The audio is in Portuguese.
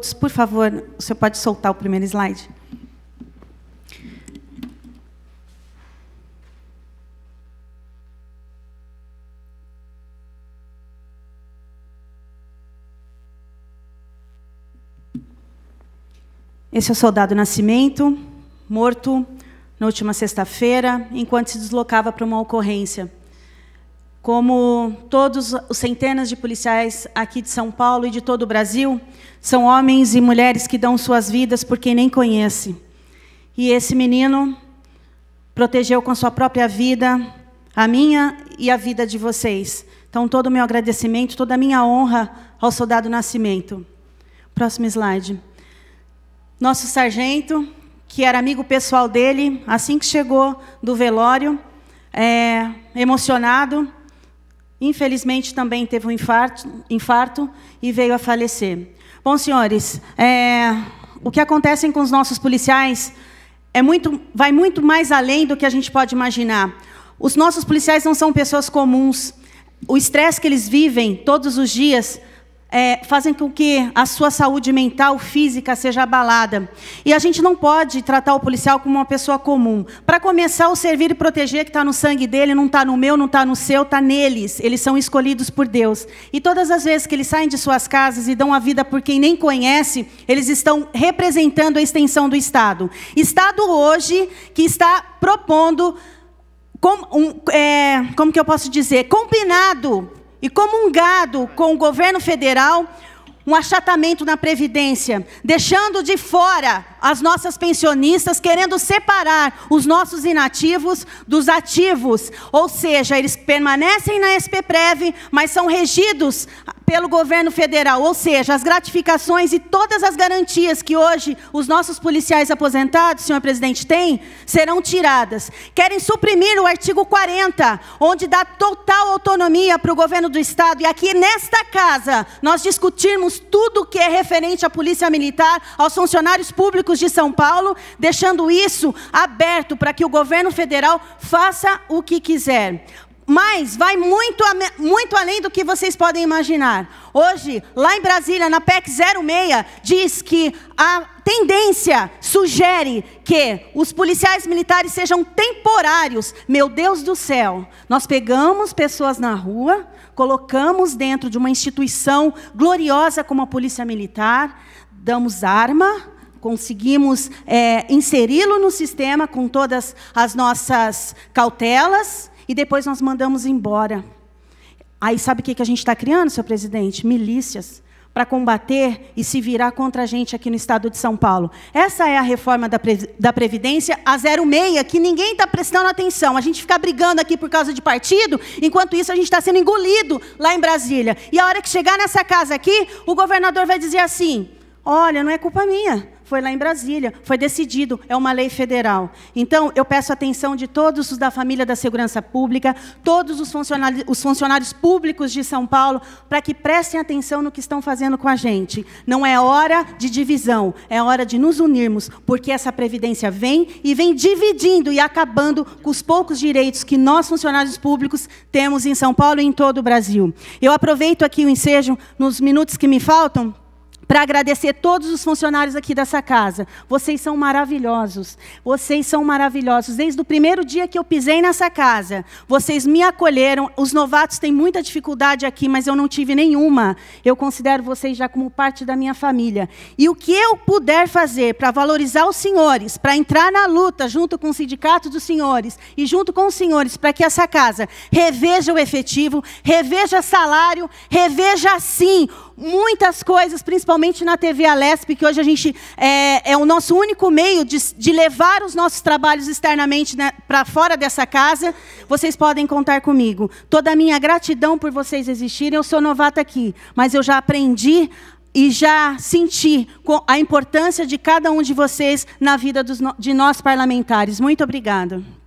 todos, por favor, o senhor pode soltar o primeiro slide? Esse é o soldado Nascimento, morto na última sexta-feira, enquanto se deslocava para uma ocorrência como todos os centenas de policiais aqui de São Paulo e de todo o Brasil, são homens e mulheres que dão suas vidas por quem nem conhece. E esse menino protegeu com sua própria vida a minha e a vida de vocês. Então, todo o meu agradecimento, toda a minha honra ao soldado Nascimento. Próximo slide. Nosso sargento, que era amigo pessoal dele, assim que chegou do velório, é, emocionado, Infelizmente, também teve um infarto, infarto e veio a falecer. Bom, senhores, é, o que acontece com os nossos policiais é muito, vai muito mais além do que a gente pode imaginar. Os nossos policiais não são pessoas comuns. O estresse que eles vivem todos os dias é, fazem com que a sua saúde mental, física seja abalada. E a gente não pode tratar o policial como uma pessoa comum. Para começar, o servir e proteger que está no sangue dele, não está no meu, não está no seu, está neles. Eles são escolhidos por Deus. E todas as vezes que eles saem de suas casas e dão a vida por quem nem conhece, eles estão representando a extensão do Estado. Estado hoje que está propondo. Com, um, é, como que eu posso dizer? Combinado e comungado com o governo federal um achatamento na Previdência, deixando de fora as nossas pensionistas querendo separar os nossos inativos dos ativos, ou seja, eles permanecem na SPPREV, mas são regidos pelo governo federal, ou seja, as gratificações e todas as garantias que hoje os nossos policiais aposentados, senhor presidente, têm, serão tiradas. Querem suprimir o artigo 40, onde dá total autonomia para o governo do Estado. E aqui nesta casa, nós discutirmos tudo o que é referente à polícia militar, aos funcionários públicos públicos de São Paulo, deixando isso aberto para que o governo federal faça o que quiser mas vai muito, muito além do que vocês podem imaginar. Hoje, lá em Brasília, na PEC 06, diz que a tendência sugere que os policiais militares sejam temporários. Meu Deus do céu, nós pegamos pessoas na rua, colocamos dentro de uma instituição gloriosa como a Polícia Militar, damos arma, conseguimos é, inseri-lo no sistema com todas as nossas cautelas e depois nós mandamos embora. Aí sabe o que a gente está criando, senhor presidente? Milícias para combater e se virar contra a gente aqui no estado de São Paulo. Essa é a reforma da, Pre da Previdência a 06, que ninguém está prestando atenção. A gente fica brigando aqui por causa de partido, enquanto isso a gente está sendo engolido lá em Brasília. E a hora que chegar nessa casa aqui, o governador vai dizer assim: olha, não é culpa minha foi lá em Brasília, foi decidido, é uma lei federal. Então, eu peço atenção de todos os da família da segurança pública, todos os funcionários, os funcionários públicos de São Paulo, para que prestem atenção no que estão fazendo com a gente. Não é hora de divisão, é hora de nos unirmos, porque essa previdência vem e vem dividindo e acabando com os poucos direitos que nós, funcionários públicos, temos em São Paulo e em todo o Brasil. Eu aproveito aqui o ensejo, nos minutos que me faltam, para agradecer todos os funcionários aqui dessa casa. Vocês são maravilhosos. Vocês são maravilhosos. Desde o primeiro dia que eu pisei nessa casa, vocês me acolheram. Os novatos têm muita dificuldade aqui, mas eu não tive nenhuma. Eu considero vocês já como parte da minha família. E o que eu puder fazer para valorizar os senhores, para entrar na luta junto com o sindicato dos senhores e junto com os senhores para que essa casa reveja o efetivo, reveja salário, reveja sim muitas coisas, principalmente na TV Alesp, que hoje a gente é, é o nosso único meio de, de levar os nossos trabalhos externamente né, para fora dessa casa. Vocês podem contar comigo. Toda a minha gratidão por vocês existirem. Eu sou novata aqui, mas eu já aprendi e já senti a importância de cada um de vocês na vida dos, de nós parlamentares. Muito obrigada.